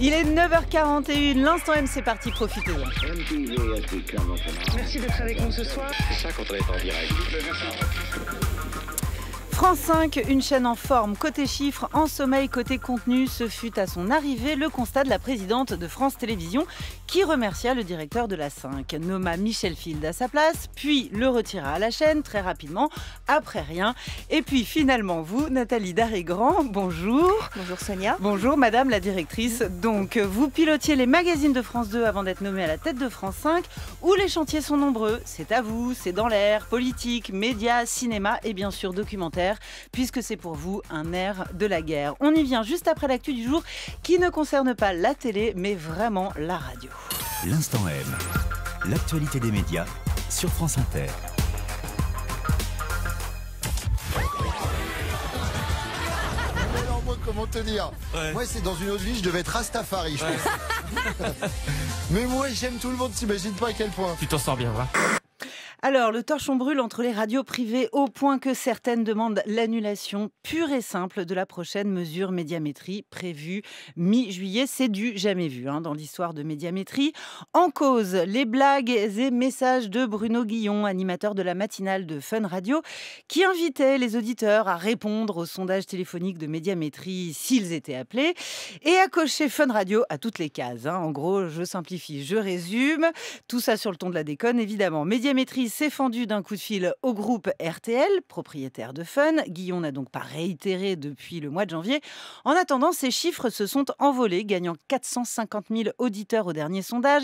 Il est 9h41, l'instant M, c'est parti, profitez Merci d'être avec nous ce soir. C'est ça en direct. France 5, une chaîne en forme, côté chiffres, en sommeil, côté contenu, ce fut à son arrivée le constat de la présidente de France Télévisions qui remercia le directeur de la 5, nomma Michel Field à sa place, puis le retira à la chaîne très rapidement, après rien. Et puis finalement, vous, Nathalie Darigrand, bonjour. Bonjour Sonia. Bonjour Madame la directrice. Donc, vous pilotiez les magazines de France 2 avant d'être nommée à la tête de France 5, où les chantiers sont nombreux. C'est à vous, c'est dans l'air, politique, médias, cinéma et bien sûr documentaire, puisque c'est pour vous un air de la guerre. On y vient juste après l'actu du jour qui ne concerne pas la télé, mais vraiment la radio. L'instant M, l'actualité des médias sur France Inter. Alors moi, comment te dire Moi, c'est dans une autre vie, je devais être Astafari, je pense. Mais moi, j'aime tout le monde, t'imagines pas à quel point. Tu t'en sors bien, va. Alors, le torchon brûle entre les radios privées au point que certaines demandent l'annulation pure et simple de la prochaine mesure médiamétrie prévue mi-juillet. C'est du jamais vu hein, dans l'histoire de médiamétrie. En cause, les blagues et messages de Bruno Guillon, animateur de la matinale de Fun Radio, qui invitait les auditeurs à répondre au sondage téléphonique de médiamétrie s'ils étaient appelés et à cocher Fun Radio à toutes les cases. Hein. En gros, je simplifie, je résume. Tout ça sur le ton de la déconne, évidemment. Médiamétrie s'est fendu d'un coup de fil au groupe RTL, propriétaire de Fun. Guillaume n'a donc pas réitéré depuis le mois de janvier. En attendant, ces chiffres se sont envolés, gagnant 450 000 auditeurs au dernier sondage.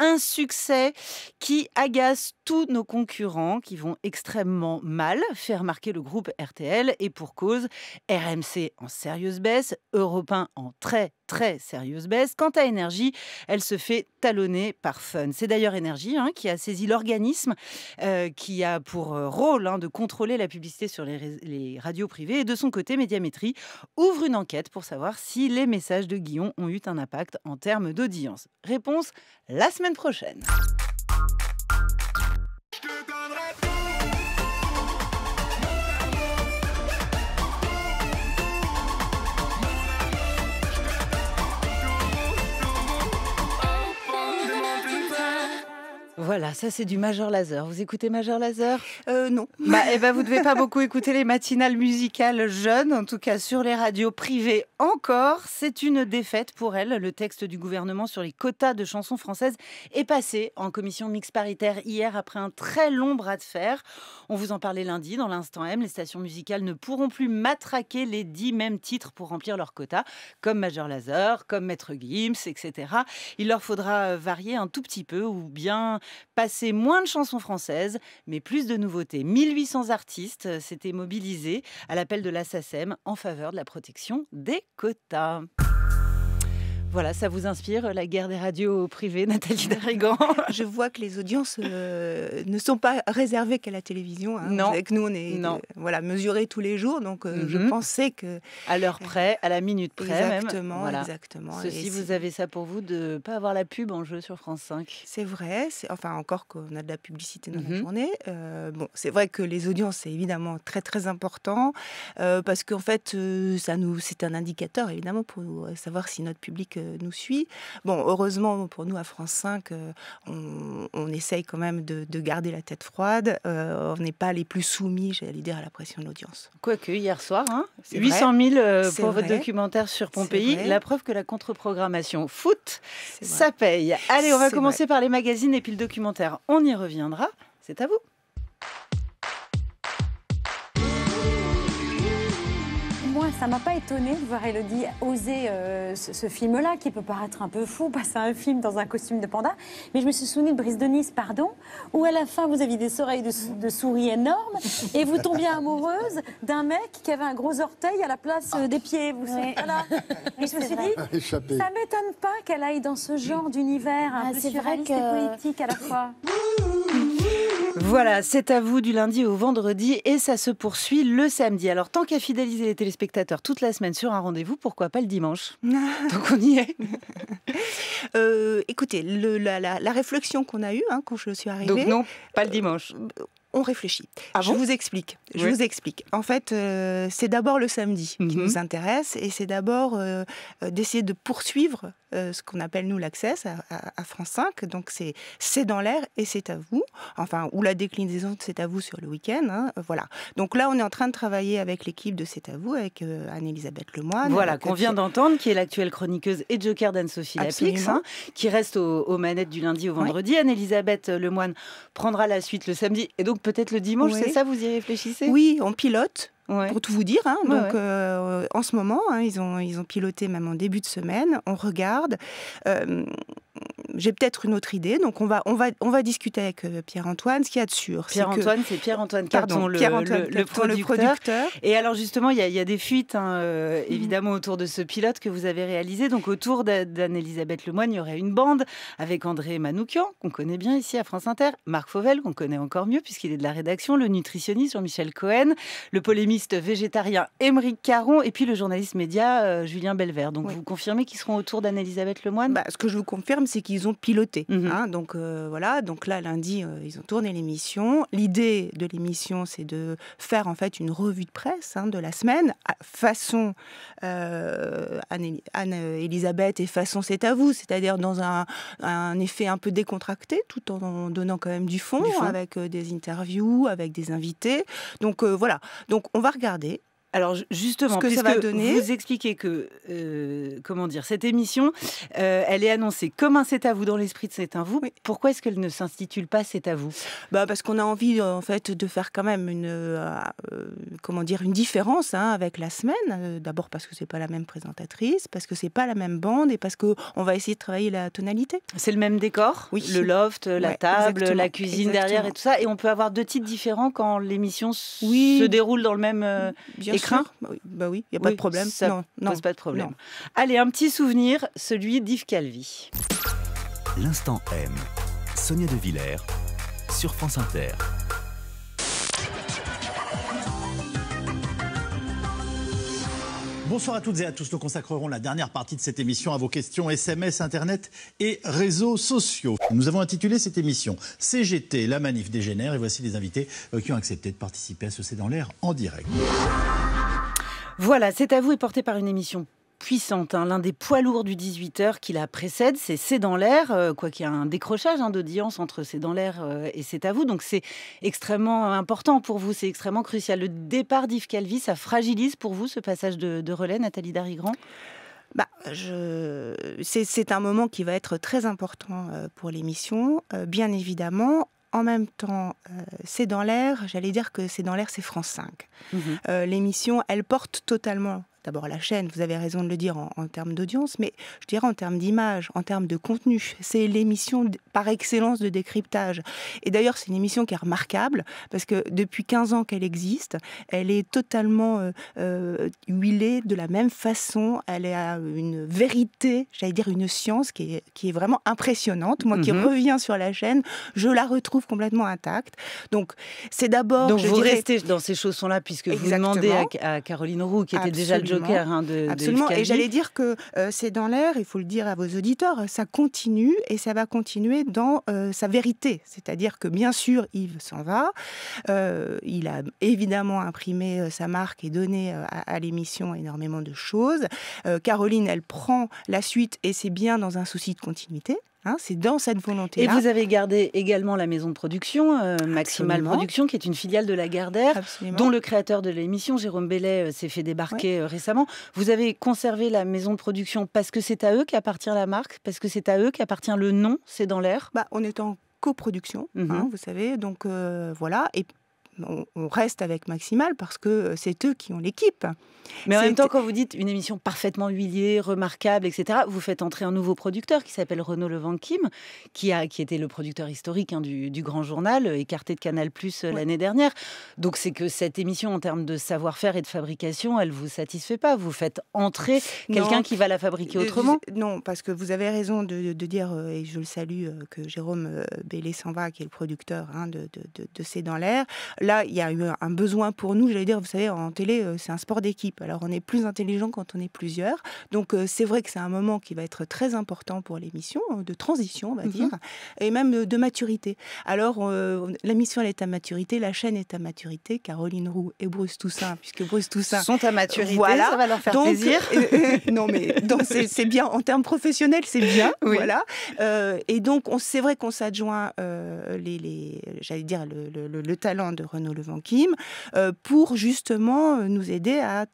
Un succès qui agace tous nos concurrents qui vont extrêmement mal, faire marquer le groupe RTL. Et pour cause, RMC en sérieuse baisse, Europe en très très sérieuse baisse. Quant à Énergie, elle se fait talonner par Fun. C'est d'ailleurs Énergie hein, qui a saisi l'organisme euh, qui a pour euh, rôle hein, de contrôler la publicité sur les, radios privées. Et de son côté, Médiamétrie ouvre une enquête pour savoir si les messages de Guillon ont eu un impact en termes d'audience. Réponse la semaine prochaine. Voilà, ça c'est du Major Laser. Vous écoutez Major Laser euh, Non. Bah, eh ben, vous devez pas beaucoup écouter les matinales musicales jeunes, en tout cas sur les radios privées encore. C'est une défaite pour elle. Le texte du gouvernement sur les quotas de chansons françaises est passé en commission mixte paritaire hier après un très long bras de fer. On vous en parlait lundi dans l'instant M. Les stations musicales ne pourront plus matraquer les dix mêmes titres pour remplir leurs quotas, comme Major Laser, comme Maître Gims, etc. Il leur faudra varier un tout petit peu ou bien passer moins de chansons françaises, mais plus de nouveautés. 1800 artistes euh, s'étaient mobilisés à l'appel de la en faveur de la protection des quotas. Voilà, ça vous inspire la guerre des radios privées, Nathalie Darigan Je vois que les audiences euh, ne sont pas réservées qu'à la télévision. Hein. Non. Avec nous, on est non. Euh, voilà mesurés tous les jours, donc euh, je mhm. pensais que à l'heure près, à la minute près, exactement, même. exactement. Ceci, vous avez ça pour vous de ne pas avoir la pub en jeu sur France 5. C'est vrai. Enfin, encore qu'on a de la publicité dans la mhm. journée. bon, c'est vrai que les audiences, c'est évidemment très très important parce qu'en fait, ça c'est un indicateur évidemment pour savoir si notre public euh, nous suit. Bon, heureusement pour nous à France 5, euh, on, essaye quand même de, garder la tête froide. Euh, on n'est pas les plus soumis, j'allais dire, à la pression de l'audience. Quoique hier soir, 800 hein, 000 pour votre documentaire sur Pompéi, la preuve que la contre-programmation foot, ça paye. Allez, on va commencer par les magazines et puis le documentaire. On y reviendra. C'est à vous. ça m'a pas étonnée de voir Elodie oser euh, ce, film-là, qui peut paraître un peu fou, passer un film dans un costume de panda. Mais je me suis souvenue de Brise de Nice, pardon, où à la fin vous aviez des oreilles de, souris énormes et vous tombiez amoureuse d'un mec qui avait un gros orteil à la place euh, des pieds. Vous je me suis dit, ça m'étonne pas qu'elle aille dans ce genre d'univers un ah, peu surréaliste et politique à la fois. Voilà, c'est à vous du lundi au vendredi et ça se poursuit le samedi. Alors tant qu'à fidéliser les téléspectateurs toute la semaine sur un rendez-vous, pourquoi pas le dimanche Donc on y est. Euh, écoutez, la, réflexion qu'on a eue hein, quand je suis arrivée. Donc non, pas le euh, dimanche. on réfléchit. Ah je vous explique. Je vous explique. En fait, euh, c'est d'abord le samedi qui mhm. nous intéresse et c'est d'abord d'essayer de poursuivre euh, ce qu'on appelle nous l'accès à, France 5. Donc c'est c'est dans l'air et c'est à vous. Enfin, ou la déclinaison c'est à vous sur le week-end. Hein, euh, voilà. Donc là, on est en train de travailler avec l'équipe de c'est à vous, avec euh, Anne-Elisabeth Lemoine. Voilà, qu'on vient d'entendre, qui est l'actuelle chroniqueuse et joker d'Anne-Sophie Lapix, hein, qui reste aux, manettes du lundi au vendredi. Anne-Elisabeth Lemoine prendra la suite le samedi et donc peut-être le dimanche, c'est ça, vous y réfléchissez Oui, on pilote. Pour tout vous dire, hein. donc euh, en ce moment, hein, ils, ont, ils ont piloté même en début de semaine. On regarde. Euh, j'ai peut-être une autre idée. Donc on va, on va, on va discuter avec euh, Pierre-Antoine. Ce qu'il y a de Pierre-Antoine, c'est Pierre-Antoine Carton le, Pierre le, le, producteur. Et alors justement, il y, a, des fuites hein, euh, mhm. évidemment autour de ce pilote que vous avez réalisé. Donc autour d'Anne-Elisabeth Lemoine, il y aurait une bande avec André Manoukian, qu'on connaît bien ici à France Inter, Marc Fauvel, qu'on connaît encore mieux puisqu'il est de la rédaction, le nutritionniste Jean-Michel Cohen, le polémiste végétarien Émeric Caron et puis le journaliste média euh, Julien Belvert. Donc vous confirmez qu'ils seront autour d'Anne-Elisabeth Lemoine bah, Ce que je vous confirme, c'est qu'ils piloté. ont piloté. Mhm. Hein. donc euh, voilà, donc là lundi euh, ils ont tourné l'émission. L'idée de l'émission c'est de faire en fait une revue de presse hein, de la semaine façon euh, Anne-Elisabeth et façon c'est à vous, c'est-à-dire dans un, effet un peu décontracté tout en donnant quand même du fond, du fond. avec des interviews, avec des invités. Donc voilà, donc on va regarder alors justement, ce que ça va donner... vous expliquez que euh, comment dire cette émission, euh, elle est annoncée comme un c'est à vous dans l'esprit de c'est à vous. mais Pourquoi est-ce qu'elle ne s'intitule pas c'est à vous Bah parce qu'on a envie en fait de faire quand même une euh, comment dire une différence hein, avec la semaine. D'abord parce que c'est pas la même présentatrice, parce que c'est pas la même bande et parce que on va essayer de travailler la tonalité. C'est le même décor, oui. le loft, la table, la cuisine derrière et tout ça. Et on peut avoir deux titres différents quand l'émission se déroule dans le même bah oui, bah il n'y a pas de problème. Ça non, pose pas de problème. Allez, un petit souvenir, celui d'Yves Calvi. L'instant M, Sonia De Villers, sur France Inter. Bonsoir à toutes et à tous. Nous consacrerons la dernière partie de cette émission à vos questions SMS, Internet et réseaux sociaux. Nous avons intitulé cette émission CGT, la manif dégénère. Et voici les invités euh, qui ont accepté de participer à ce C'est dans l'air en direct. Voilà, c'est à vous et porté par une émission puissante. Hein. L'un des poids lourds du 18h qui la précède, c'est C'est dans l'air, euh, quoi qu'il y ait un décrochage hein, d'audience entre C'est dans l'air euh, et C'est à vous. Donc c'est extrêmement important pour vous, c'est extrêmement crucial. Le départ d'Yves Calvi, ça fragilise pour vous ce passage de, relais, Nathalie Darigrand bah, c'est, un moment qui va être très important euh, pour l'émission, euh, bien évidemment en même temps, euh, c'est dans l'air, j'allais dire que c'est dans l'air, c'est France 5. Mhm. Euh, l'émission, elle porte totalement d'abord la chaîne, vous avez raison de le dire en, termes d'audience, mais je dirais en termes d'image, en termes de contenu. C'est l'émission par excellence de décryptage. Et d'ailleurs, c'est une émission qui est remarquable parce que depuis 15 ans qu'elle existe, elle est totalement euh, euh, huilée de la même façon. Elle a une vérité, j'allais dire une science qui est, qui est vraiment impressionnante. Moi qui mhm. reviens sur la chaîne, je la retrouve complètement intacte. Donc, c'est d'abord. Donc, je vous restez dans ces chaussons-là puisque vous demandez à, Caroline Roux, qui était déjà le Hein, Absolument. et j'allais dire que euh, c'est dans l'air, il faut le dire à vos auditeurs, ça continue et ça va continuer dans euh, sa vérité. C'est-à-dire que bien sûr, Yves s'en va. Euh, il a évidemment imprimé sa marque et donné à l'émission énormément de choses. Caroline, elle prend la suite et c'est bien dans un souci de continuité. Hein, c'est dans cette volonté. -là. Et vous avez gardé également la maison de production, euh, Maximal Production, qui est une filiale de la Gardère, dont le créateur de l'émission, Jérôme Bellet, euh, s'est fait débarquer euh, récemment. Vous avez conservé la maison de production parce que c'est à eux qu'appartient la marque, parce que c'est à eux qu'appartient le nom, c'est dans l'air bah, On est en coproduction, mmh hein, vous savez, donc voilà. Et on, reste avec Maximal parce que euh, c'est eux qui ont l'équipe. Mais en même temps, quand vous dites une émission parfaitement huilée, remarquable, etc., vous faites entrer un nouveau producteur qui s'appelle Renaud Levanquim, qui, a, qui était le producteur historique hein, du, Grand Journal, euh, écarté de Canal Plus euh, l'année dernière. Donc c'est que cette émission, en termes de savoir-faire et de fabrication, elle ne vous satisfait pas. Vous faites entrer quelqu'un qui va la fabriquer autrement. non, parce que vous avez raison de, dire, et je le salue, que Jérôme Bélé s'en va, qui est le producteur hein, de, de C'est dans l'air. Là, il y a eu un besoin pour nous, j'allais dire, vous savez, en télé, euh, c'est un sport d'équipe. Alors, on est plus intelligent quand on est plusieurs. Donc, euh, c'est vrai que c'est un moment qui va être très important pour l'émission, euh, de transition, on va mhm. dire, et même de maturité. Alors, mission, elle est à maturité, la chaîne est à maturité, Caroline Roux et Bruce Toussaint, puisque Bruce Toussaint... Sont à maturité, voilà. ça va leur faire plaisir. non, mais c'est bien, en termes professionnels, c'est bien, voilà. et donc, c'est vrai qu'on s'adjoint les, j'allais dire le, talent de Renaud Levanquim, euh, pour justement euh, nous aider à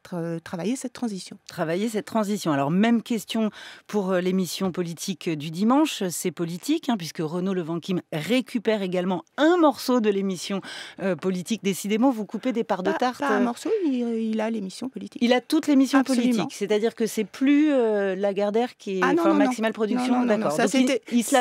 travailler cette transition. Travailler cette transition. Alors, même question pour euh, l'émission politique du dimanche, c'est politique, hein, puisque Renaud Levanquim récupère également un morceau de l'émission politique. Décidément, vous coupez des parts de tarte. un morceau, il, a l'émission politique. Il a toute l'émission politique, c'est-à-dire que c'est plus Lagardère qui est ah, en maximale production. D'accord. Il,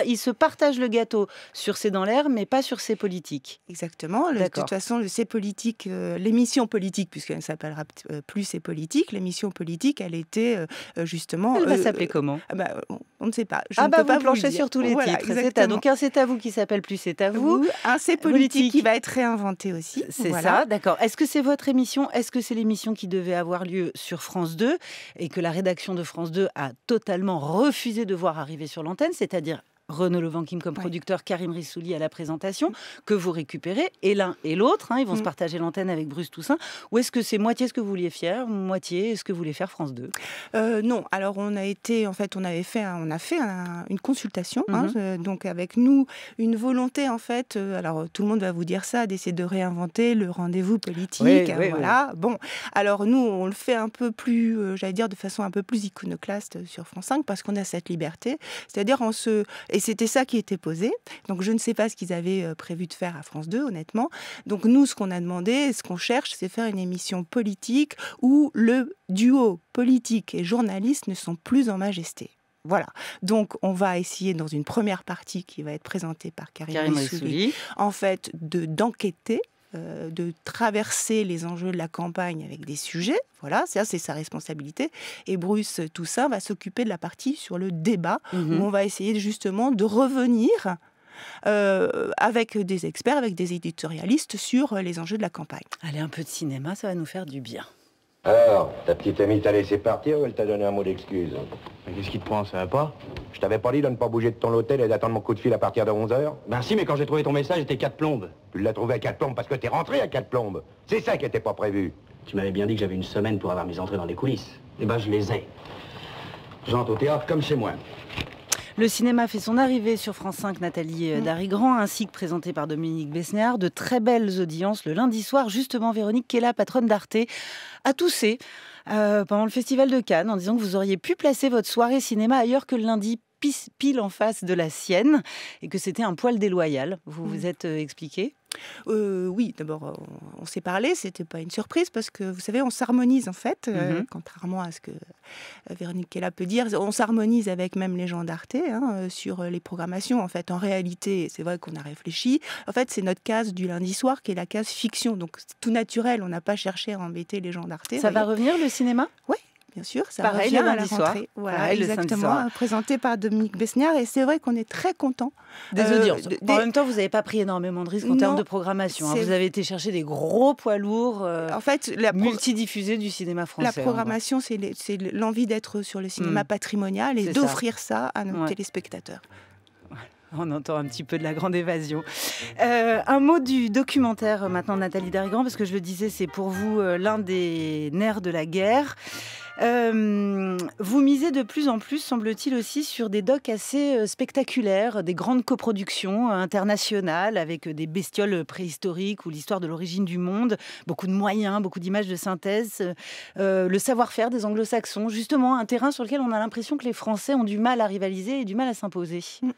il, se partage le gâteau sur ses dans l'air, mais pas sur ses politiques. Exactement. De façon, c'est politique, euh, l'émission politique, puisqu'elle s'appellera euh, plus C'est politique, l'émission politique, elle était euh, justement. Elle va s'appeler comment bah, on, ne sait pas. Je ah bah peux vous planchez sur tous les titres. À, donc un C'est à vous qui s'appelle plus C'est à vous. un C'est politique, qui va être réinventé aussi. C'est ça, d'accord. Est-ce que c'est votre émission Est-ce que c'est l'émission qui devait avoir lieu sur France 2 et que la rédaction de France 2 a totalement refusé de voir arriver sur l'antenne, c'est-à-dire Renaud Levanquim comme producteur, Karim Rissouli à la présentation, que vous récupérez, et l'un et l'autre, hein, ils vont se mm. partager l'antenne avec Bruce Toussaint, ou est-ce que c'est moitié ce que vous vouliez faire, moitié ce que vous voulez faire France 2 euh, Non, alors on a été, en fait, on avait fait, on a fait une consultation, hein, mhm. euh, donc avec nous, une volonté, en fait, euh, alors tout le monde va vous dire ça, d'essayer de réinventer le rendez-vous politique, voilà. Bon, alors nous, on le fait un peu plus, j'allais dire, de façon un peu plus iconoclaste sur France 5, parce qu'on a cette liberté, c'est-à-dire on se et c'était ça qui était posé. Donc je ne sais pas ce qu'ils avaient euh, prévu de faire à France 2, honnêtement. Donc nous, ce qu'on a demandé, ce qu'on cherche, c'est faire une émission politique où le duo politique et journaliste ne sont plus en majesté. Voilà. Donc, on va essayer dans une première partie qui va être présentée par Karine, Souli en fait, de d'enquêter euh, de traverser les enjeux de la campagne avec des sujets. Voilà, ça c'est sa responsabilité. Et Bruce Toussaint va s'occuper de la partie sur le débat, mhm. où on va essayer justement de revenir euh, avec des experts, avec des éditorialistes sur les enjeux de la campagne. Allez, un peu de cinéma, ça va nous faire du bien. Alors, ta petite amie t'a laissé partir ou elle t'a donné un mot d'excuse Mais qu'est-ce qui te prend, ça va pas Je t'avais pas dit de ne pas bouger de ton hôtel et d'attendre mon coup de fil à partir de 11h Ben si, mais quand j'ai trouvé ton message, j'étais quatre plombes. Tu l'as trouvé à quatre plombes parce que t'es rentré à quatre plombes. C'est ça qui était pas prévu. Tu m'avais bien dit que j'avais une semaine pour avoir mes entrées dans les coulisses. Eh ben, je les ai. J'entre au théâtre comme chez moi. Le cinéma fait son arrivée sur France 5, Nathalie mmh. Darigrand, ainsi que présenté par Dominique Besnéard. De très belles audiences le lundi soir. Justement, Véronique Kella, patronne d'Arte, a toussé euh, pendant le Festival de Cannes en disant que vous auriez pu placer votre soirée cinéma ailleurs que le lundi pile en face de la sienne et que c'était un poil déloyal. Vous mm. vous êtes euh, expliqué euh, oui, d'abord, euh, on, s'est parlé, c'était pas une surprise parce que vous savez, on s'harmonise en fait, euh, mhm. contrairement à ce que Véronique Kella peut dire, on s'harmonise avec même les gens d'Arte hein, sur les programmations. En fait, en réalité, c'est vrai qu'on a réfléchi. En fait, c'est notre case du lundi soir qui est la case fiction, donc c'est tout naturel, on n'a pas cherché à embêter les gens d'Arte. Ça va revenir le cinéma Oui, bien sûr. Ça Pareil, revient à la Voilà, exactement. Présenté par Dominique Besniard. Et c'est vrai qu'on est très content. Des euh, audiences. En même temps, vous n'avez pas pris énormément de risques en termes de programmation. Hein. Vous avez été chercher des gros poids lourds euh, en fait, la pro... du cinéma français. La hein. programmation, c'est l'envie d'être sur le cinéma mm. patrimonial et d'offrir ça. à nos téléspectateurs. On entend un petit peu de la grande évasion. Euh, un mot du documentaire maintenant, Nathalie Darigan, parce que je le disais, c'est pour vous l'un des nerfs de la guerre. Euh, vous misez de plus en plus, semble-t-il, aussi sur des docs assez euh, spectaculaires, des grandes coproductions euh, internationales avec des bestioles préhistoriques ou l'histoire de l'origine du monde, beaucoup de moyens, beaucoup d'images de synthèse, le savoir-faire des anglo-saxons, justement un terrain sur lequel on a l'impression que les Français ont du mal à rivaliser et du mal à s'imposer. Mm.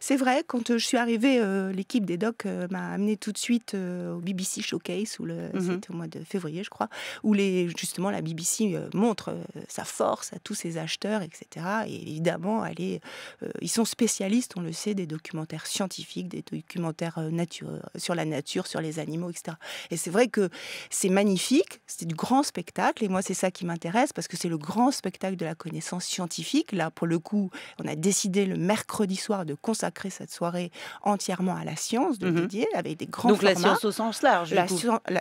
C'est vrai, quand je suis arrivée, l'équipe des docs m'a amenée tout de suite au BBC Showcase, mhm. c'était au mois de février, je crois, où les, justement la BBC montre euh, sa force à tous ses acheteurs, etc. Et évidemment, aller, euh, ils sont spécialistes, on le sait, des documentaires scientifiques, des documentaires euh, nature, sur la nature, sur les animaux, etc. Et c'est vrai que c'est magnifique, c'est du grand spectacle, et moi c'est ça qui m'intéresse, parce que c'est le grand spectacle de la connaissance scientifique. Là, pour le coup, on a décidé le mercredi soir de consacrer cette soirée entièrement à la science, de mhm. dédier avec des grands Donc la science au sens large. La,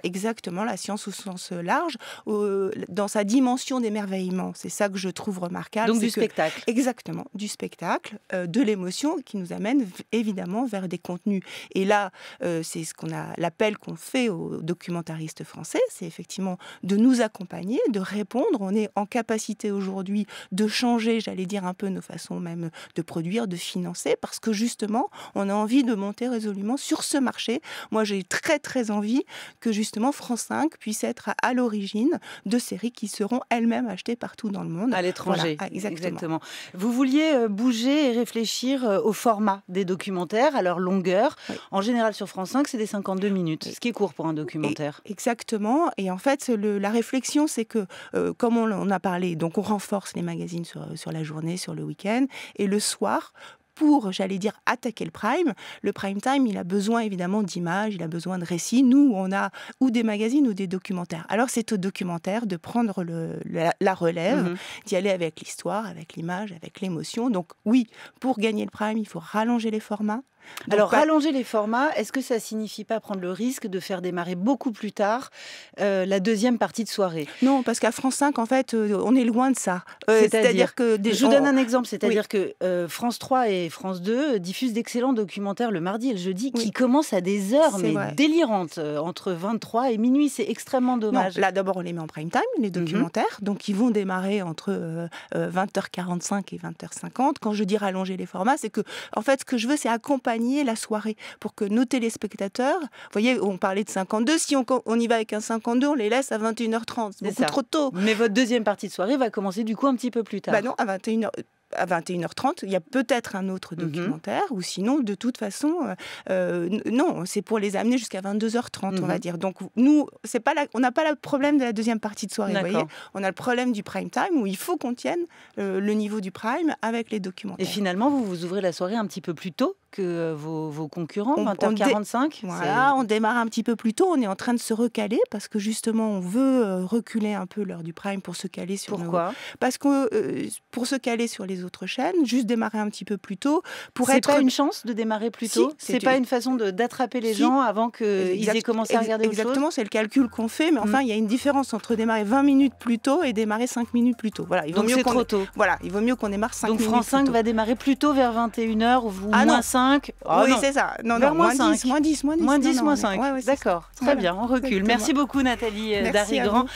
exactement, la science au sens large, dans sa dimension des merveilles c'est ça que je trouve remarquable. Donc du spectacle. Exactement, du spectacle, euh, de l'émotion qui nous amène évidemment vers des contenus. Et là, euh, c'est ce qu'on a l'appel qu'on fait aux documentaristes français, c'est effectivement de nous accompagner, de répondre. On est en capacité aujourd'hui de changer, j'allais dire un peu nos façons même de produire, de financer, parce que justement, on a envie de monter résolument sur ce marché. Moi, j'ai très très envie que justement France 5 puisse être à l'origine de séries qui seront elles-mêmes achetées partout dans le monde. À l'étranger. Ah, exactement. Vous vouliez euh, bouger et réfléchir euh, au format des documentaires, à leur longueur. En général, sur France 5, c'est des 52 minutes, ce qui est court pour un documentaire. exactement. Et en fait, la réflexion, c'est que, euh, comme on, on, a parlé, donc on renforce les magazines sur, sur la journée, sur le week-end, et le soir, pour, j'allais dire, attaquer le prime. Le prime time, il a besoin évidemment d'images, il a besoin de récits. Nous, on a ou des magazines ou des documentaires. Alors c'est au documentaire de prendre la, relève, mhm. d'y aller avec l'histoire, avec l'image, avec l'émotion. Donc oui, pour gagner le prime, il faut rallonger les formats, alors, rallonger les formats, est-ce que ça signifie pas prendre le risque de faire démarrer beaucoup plus tard euh, la deuxième partie de soirée Non, parce qu'à France 5, en fait, euh, on est loin de ça. Euh, c'est-à-dire que Je vous donne un exemple, c'est-à-dire que France 3 et France 2 diffusent d'excellents documentaires le mardi et le jeudi qui commencent à des heures mais délirantes, entre 23 et minuit. C'est extrêmement dommage. là, d'abord, on les met en prime time, les mhm. documentaires. Donc, ils vont démarrer entre 20h45 et 20h50. Quand je dis rallonger les formats, c'est que, en fait, ce que je veux, c'est accompagner la soirée pour que nos téléspectateurs, vous voyez, on parlait de 52, si on, y va avec un 52, on les laisse à 21h30, c'est beaucoup trop tôt. Mais votre deuxième partie de soirée va commencer du coup un petit peu plus tard. Bah non, à 21h à 21h30, il y a peut-être un autre mhm. documentaire, ou sinon, de toute façon, euh, euh, non, c'est pour les amener jusqu'à 22h30, on va mhm. dire. Donc, nous, c'est pas on n'a pas le problème de la deuxième partie de soirée, vous voyez On a le problème du prime time, où il faut qu'on tienne euh, le niveau du prime avec les documentaires. Et finalement, vous vous ouvrez la soirée un petit peu plus tôt euh, vos, concurrents, 20h45. On voilà, on démarre un petit peu plus tôt, on est en train de se recaler parce que justement on veut euh, reculer un peu l'heure du prime pour se caler sur Pourquoi Parce que euh, pour se caler sur les autres chaînes, juste démarrer un petit peu plus tôt pour être pas une chance de démarrer plus tôt. c'est pas une façon d'attraper les gens avant qu'ils aient commencé à regarder Exactement, c'est le calcul qu'on fait, mais mm. enfin il y a une différence entre démarrer 20 minutes plus tôt et démarrer 5 minutes plus tôt. Voilà, il vaut mieux qu'on voilà, il vaut mieux qu'on démarre 5 Donc France 5 va démarrer plus tôt vers 21h ou ah moins 5 5. Oh, ah oui, c'est ça. Non, non, moins, 10, moins 10, moins 10. Moins 10, moins 5. Ouais, ouais, D'accord, très bien, on recule. Merci beaucoup Nathalie euh, Darigrand.